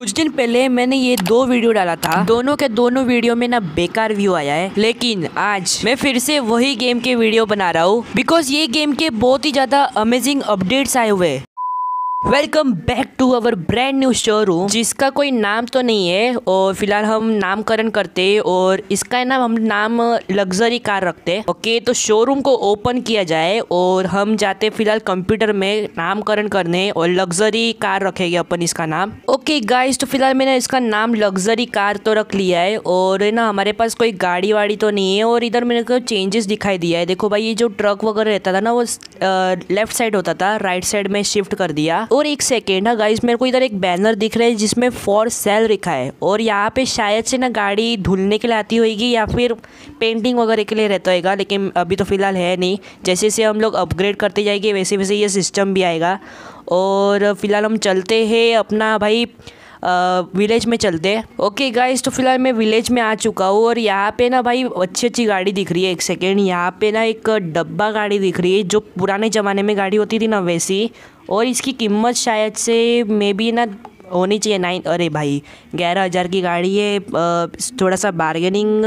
कुछ दिन पहले मैंने ये दो वीडियो डाला था दोनों के दोनों वीडियो में ना बेकार व्यू आया है लेकिन आज मैं फिर से वही गेम के वीडियो बना रहा हूँ बिकॉज ये गेम के बहुत ही ज्यादा अमेजिंग अपडेट्स आए हुए हैं welcome back to our brand new showroom जिसका कोई नाम तो नहीं है और फिलहाल हम नामकरण करते हैं और इसका नाम हम नाम लग्जरी कार रखते हैं ओके तो शोरूम को ओपन किया जाए और हम जाते फिलहाल कंप्यूटर में नामकरण करने और लग्जरी कार रखेंगे अपन इसका नाम ओके गाइस तो फिलहाल मैंने इसका नाम लग्जरी कार तो रख लिया है और है ना हमारे पास कोई गाड़ी वाड़ी तो नहीं है और इधर मेरे को चेंजेस दिखाई दिया है देखो भाई ये जो ट्रक वगैरह रहता था ना वो लेफ्ट साइड होता था राइट साइड में शिफ्ट कर दिया और एक सेकेंड ना गाइज मेरे को इधर एक बैनर दिख रहा है जिसमें फॉर सेल लिखा है और यहाँ पे शायद से ना गाड़ी धुलने के लिए आती होगी या फिर पेंटिंग वगैरह के लिए रहता होगा लेकिन अभी तो फ़िलहाल है नहीं जैसे जैसे हम लोग अपग्रेड करते जाएंगे वैसे वैसे ये सिस्टम भी आएगा और फ़िलहाल हम चलते हैं अपना भाई विलेज में चलते हैं ओके गाइस तो फिलहाल मैं विलेज में आ चुका हूँ और यहाँ पे ना भाई अच्छी अच्छी गाड़ी दिख रही है एक सेकेंड यहाँ पे ना एक डब्बा गाड़ी दिख रही है जो पुराने ज़माने में गाड़ी होती थी ना वैसी और इसकी कीमत शायद से मे बी ना होनी चाहिए नाइन अरे भाई ग्यारह हज़ार की गाड़ी है थोड़ा सा बार्गेनिंग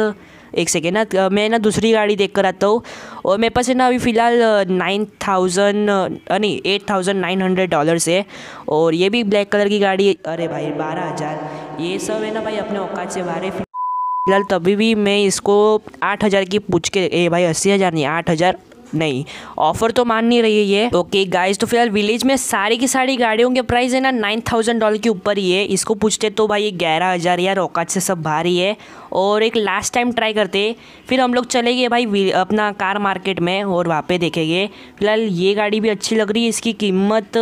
एक सेकेंड ना मैं ना दूसरी गाड़ी देख कर आता हूँ और मेरे पास है ना अभी फ़िलहाल नाइन थाउजेंड नहीं eight thousand nine hundred dollars है और ये भी ब्लैक कलर की गाड़ी है अरे भाई बारह हज़ार ये सब है ना भाई अपने औकात से बारे फिलहाल तभी भी मैं इसको आठ हज़ार की पूछ के ए भाई अस्सी हज़ार नहीं आठ हज़ार नहीं ऑफर तो मान नहीं रही है ये ओके गाइज तो फिलहाल विलेज में सारी की सारी गाड़ियों के प्राइस है ना नाइन थाउजेंड डॉलर के ऊपर ही है इसको पूछते तो भाई ग्यारह हज़ार या रोकात से सब भारी है और एक लास्ट टाइम ट्राई करते फिर हम लोग चले गए भाई अपना कार मार्केट में और वहाँ पे देखेंगे फिलहाल ये गाड़ी भी अच्छी लग रही है इसकी कीमत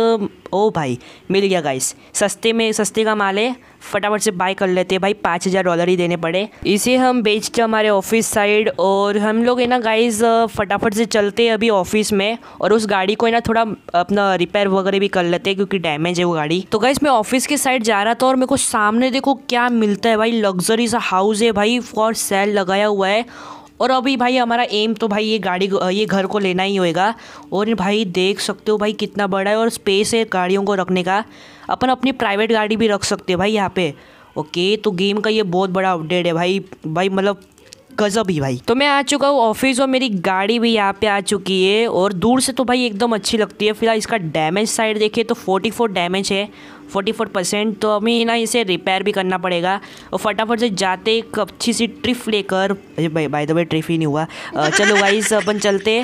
ओ भाई मिल गया गाइस सस्ते में सस्ते का माल है फटाफट से बाय कर लेते हैं भाई पाँच हज़ार डॉलर ही देने पड़े इसे हम बेचते हमारे ऑफिस साइड और हम लोग है ना गाइस फटाफट से चलते हैं अभी ऑफिस में और उस गाड़ी को है ना थोड़ा अपना रिपेयर वगैरह भी कर लेते हैं क्योंकि डैमेज है वो गाड़ी तो गाइस मैं ऑफिस के साइड जा रहा था और मेरे को सामने देखो क्या मिलता है भाई लग्जरी सा हाउस है भाई फॉर सेल लगाया हुआ है और अभी भाई हमारा एम तो भाई ये गाड़ी ये घर को लेना ही होएगा और भाई देख सकते हो भाई कितना बड़ा है और स्पेस है गाड़ियों को रखने का अपन अपनी प्राइवेट गाड़ी भी रख सकते हैं भाई यहाँ पे ओके तो गेम का ये बहुत बड़ा अपडेट है भाई भाई मतलब गजब ही भाई तो मैं आ चुका हूँ ऑफिस और मेरी गाड़ी भी यहाँ पे आ चुकी है और दूर से तो भाई एकदम अच्छी लगती है फिलहाल इसका डैमेज साइड देखिए तो 44 डैमेज है 44 परसेंट तो हमें ना इसे रिपेयर भी करना पड़ेगा और फटाफट से जाते एक अच्छी सी ट्रिप लेकर बाय द वे ट्रिप ही नहीं हुआ चलो भाई अपन चलते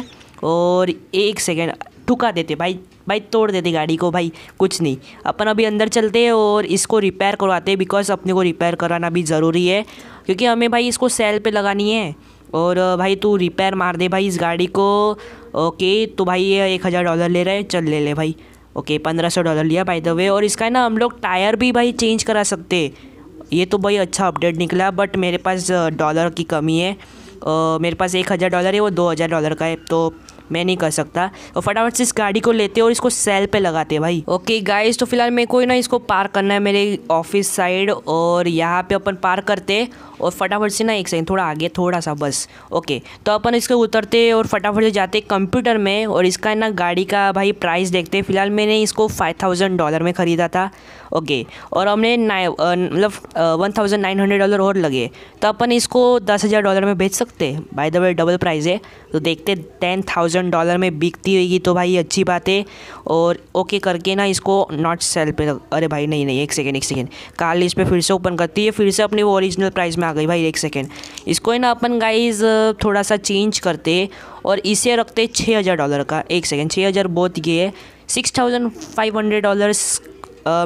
और एक सेकेंड ठुका देते भाई भाई तोड़ देते गाड़ी को भाई कुछ नहीं अपन अभी अंदर चलते हैं और इसको रिपेयर करवाते हैं बिकॉज अपने को रिपेयर कराना भी ज़रूरी है क्योंकि हमें भाई इसको सेल पे लगानी है और भाई तू रिपेयर मार दे भाई इस गाड़ी को ओके तो भाई ये एक हज़ार डॉलर ले रहे हैं चल ले ले भाई ओके पंद्रह सौ डॉलर लिया बाय द वे और इसका ना हम लोग टायर भी भाई चेंज करा सकते ये तो भाई अच्छा अपडेट निकला बट मेरे पास डॉलर की कमी है आ, मेरे पास एक हज़ार डॉलर है वो दो हज़ार डॉलर का है तो मैं नहीं कर सकता और फटाफट से इस गाड़ी को लेते और इसको सेल पे लगाते भाई ओके गाइस तो फिलहाल मेरे को ना इसको पार्क करना है मेरे ऑफिस साइड और यहाँ पे अपन पार्क करते और फटाफट से ना एक सेकंड थोड़ा आगे थोड़ा सा बस ओके तो अपन इसको उतरते और फटाफट से जाते कंप्यूटर में और इसका ना गाड़ी का भाई प्राइस देखते फिलहाल मैंने इसको फाइव थाउजेंड डॉलर में ख़रीदा था ओके और हमने मतलब one thousand nine hundred dollar और लगे तो अपन इसको दस हज़ार डॉलर में बेच सकते by the way double price है तो देखते टेन थाउजेंड थाउजेंड डॉलर में बिकती होगी तो भाई अच्छी बात है और ओके करके ना इसको नॉट सेल पे अरे भाई नहीं नहीं एक सेकेंड एक सेकेंड कार लिस्ट पर फिर से ओपन करती है फिर से अपने वो ओरिजिनल प्राइस में आ गई भाई एक सेकेंड इसको है ना अपन गाइज थोड़ा सा चेंज करते और इसे रखते छः हज़ार डॉलर का एक सेकेंड छः हज़ार बहुत ये है six thousand five hundred dollars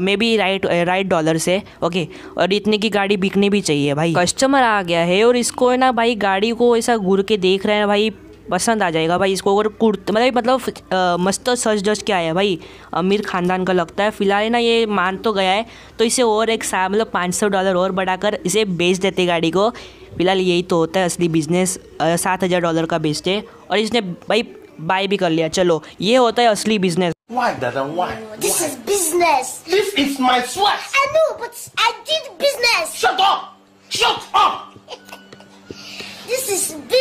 maybe right right dollar से ओके और इतने की गाड़ी बिकनी भी चाहिए भाई कस्टमर आ गया है और इसको है ना भाई गाड़ी को ऐसा घूर के देख रहे हैं भाई पसंद आ जाएगा भाई इसको अगर कुर्त मतलब मतलब मस्त सच जज क्या है भाई अमीर ख़ानदान का लगता है फिलहाल ना ये मान तो गया है तो इसे और एक सा मतलब पाँच सौ डॉलर और बढ़ाकर इसे बेच देते गाड़ी को फिलहाल यही तो होता है असली बिजनेस सात हज़ार डॉलर का बेचते और इसने भाई बाय भी कर लिया चलो ये होता है असली business Why, Dada? Why? This is business. This is my I know, but I did business. Shut up! Shut up! this is business.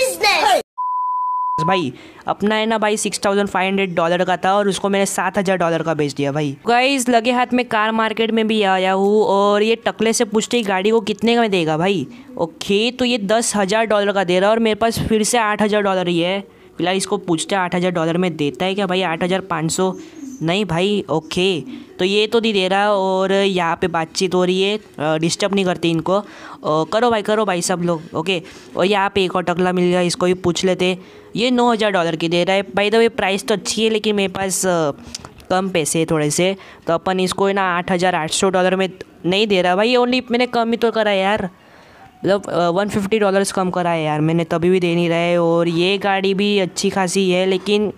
भाई अपना है ना भाई six thousand five hundred dollar का था और उसको मैंने सात हज़ार डॉलर का बेच दिया भाई गाइज लगे हाथ में कार मार्केट में भी आया हूँ और ये टकले से पूछते ही गाड़ी को कितने का में देगा भाई ओके तो ये दस हज़ार डॉलर का दे रहा है और मेरे पास फिर से आठ हज़ार डॉलर ही है फिलहाल इसको पूछते हैं आठ हज़ार डॉलर में देता है क्या भाई आठ हज़ार पाँच सौ नहीं भाई ओके तो ये तो नहीं दे रहा और यहाँ पे बातचीत हो रही है डिस्टर्ब नहीं करती इनको करो भाई करो भाई सब लोग ओके और यहाँ पे एक और टकला मिल गया इसको भी पूछ लेते ये नौ हज़ार डॉलर की दे रहा है भाई तो ये प्राइस तो अच्छी है लेकिन मेरे पास कम पैसे थोड़े से तो अपन इसको ना आठ हज़ार आठ सौ डॉलर में नहीं दे रहा भाई ओनली मैंने कम ही तो करा है यार मतलब वन फिफ्टी डॉलर्स कम करा है यार मैंने तभी भी दे नहीं रहा है और ये गाड़ी भी अच्छी खासी है लेकिन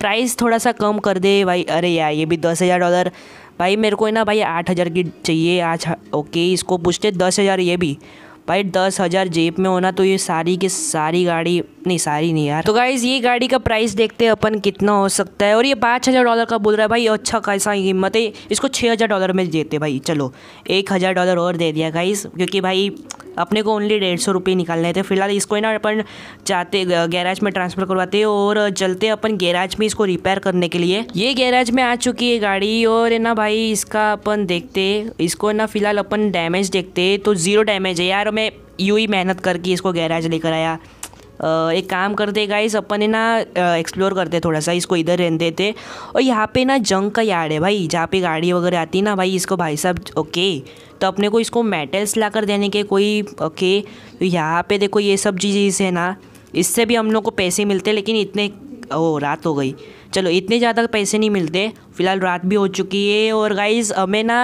प्राइस थोड़ा सा कम कर दे भाई अरे यार ये भी दस हज़ार डॉलर भाई मेरे को है ना भाई आठ हज़ार की चाहिए आज ओके इसको पूछते दस हज़ार ये भी भाई दस हज़ार जेब में होना तो ये सारी की सारी गाड़ी नहीं सारी नहीं यार तो गाइज़ ये गाड़ी का प्राइस देखते हैं अपन कितना हो सकता है और ये पाँच हज़ार डॉलर का बोल रहा है भाई अच्छा कैसा कीमत है इसको छः हज़ार डॉलर में देते भाई चलो एक हज़ार डॉलर और दे दिया गाइज़ क्योंकि भाई अपने को ओनली डेढ़ सौ रुपये निकालने थे फिलहाल इसको है ना अपन चाहते गैराज में ट्रांसफ़र करवाते और चलते अपन गैराज में इसको रिपेयर करने के लिए ये गैराज में आ चुकी है गाड़ी और है ना भाई इसका अपन देखते इसको ना फिलहाल अपन डैमेज देखते तो ज़ीरो डैमेज है यार मैं यू ही मेहनत करके इसको गैराज लेकर आया एक काम करते गाइस अपन है ना एक्सप्लोर करते थोड़ा सा इसको इधर रहने देते और यहाँ पे ना जंग का यार्ड है भाई जहाँ पे गाड़ी वगैरह आती है ना भाई इसको भाई साहब ओके तो अपने को इसको मेटल्स ला कर देने के कोई ओके तो यहाँ पे देखो ये सब चीज़ है ना इससे भी हम लोग को पैसे मिलते लेकिन इतने ओ रात हो गई चलो इतने ज़्यादा पैसे नहीं मिलते फ़िलहाल रात भी हो चुकी है और गाइज़ हमें ना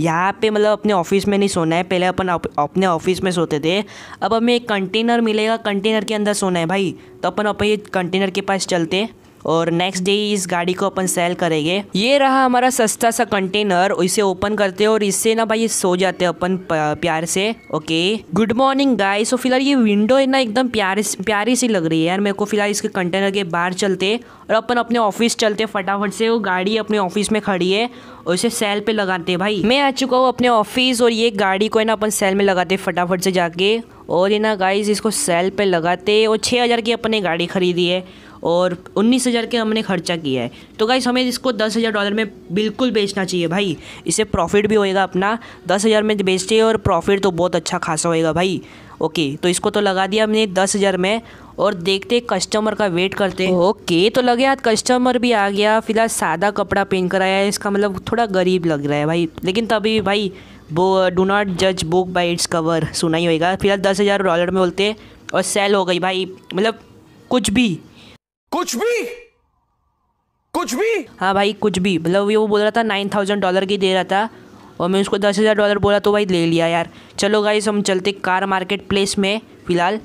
यहाँ पे मतलब अपने ऑफिस में नहीं सोना है पहले अपन अपने ऑफिस में सोते थे अब हमें एक कंटेनर मिलेगा कंटेनर के अंदर सोना है भाई तो अपन अपने ये कंटेनर के पास चलते और नेक्स्ट डे इस गाड़ी को अपन सेल करेंगे ये रहा हमारा सस्ता सा कंटेनर इसे ओपन करते हैं और इससे ना भाई सो जाते हैं अपन प्यार से ओके गुड मॉर्निंग गाइस और फिलहाल ये विंडो है ना एकदम प्यारी प्यारी सी लग रही है यार मेरे को फिलहाल इसके कंटेनर के बाहर चलते और अपन अपने ऑफिस चलते फटाफट से वो गाड़ी अपने ऑफिस में खड़ी है और इसे सेल पे लगाते भाई मैं आ चुका हूँ अपने ऑफिस और ये गाड़ी को है ना अपन सेल में लगाते फटाफट से जाके और ये ना गाइज इसको सेल पे लगाते और छः हज़ार की अपने गाड़ी खरीदी है और उन्नीस हज़ार के हमने खर्चा किया है तो गाइस हमें इसको दस हज़ार डॉलर में बिल्कुल बेचना चाहिए भाई इससे प्रॉफिट भी होएगा अपना दस हज़ार में बेचते और प्रॉफिट तो बहुत अच्छा खासा होएगा भाई ओके तो इसको तो लगा दिया हमने दस हज़ार में और देखते कस्टमर का वेट करते हैं ओके तो लगे आज कस्टमर भी आ गया फिलहाल सादा कपड़ा पहन कर आया है इसका मतलब थोड़ा गरीब लग रहा है भाई लेकिन तभी भाई वो डू नॉट जज बुक बाई इट्स कवर सुना ही होगा फिलहाल दस हज़ार डॉलर में बोलते और सेल हो गई भाई मतलब कुछ भी कुछ भी कुछ भी हाँ भाई कुछ भी मतलब वो बोल रहा था नाइन थाउजेंड डॉलर की दे रहा था और मैं उसको दस हज़ार डॉलर बोला तो भाई ले लिया यार चलो गाइस हम चलते कार मार्केट प्लेस में फ़िलहाल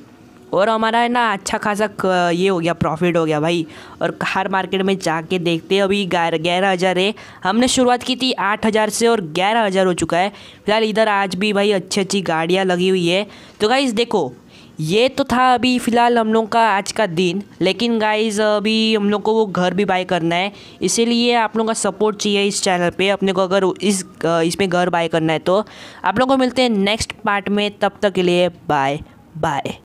और हमारा है ना अच्छा खासा ये हो गया प्रॉफिट हो गया भाई और कार मार्केट में जाके देखते अभी ग्यारह हज़ार है हमने शुरुआत की थी आठ हज़ार से और ग्यारह हज़ार हो चुका है फिलहाल इधर आज भी भाई अच्छी अच्छी गाड़ियाँ लगी हुई है तो गाइज़ देखो ये तो था अभी फ़िलहाल हम लोग का आज का दिन लेकिन गाइज अभी हम लोग को वो घर भी बाय करना है इसीलिए आप लोगों का सपोर्ट चाहिए इस चैनल पे अपने को अगर इस इसमें घर बाय करना है तो आप लोगों को मिलते हैं नेक्स्ट पार्ट में तब तक के लिए बाय बाय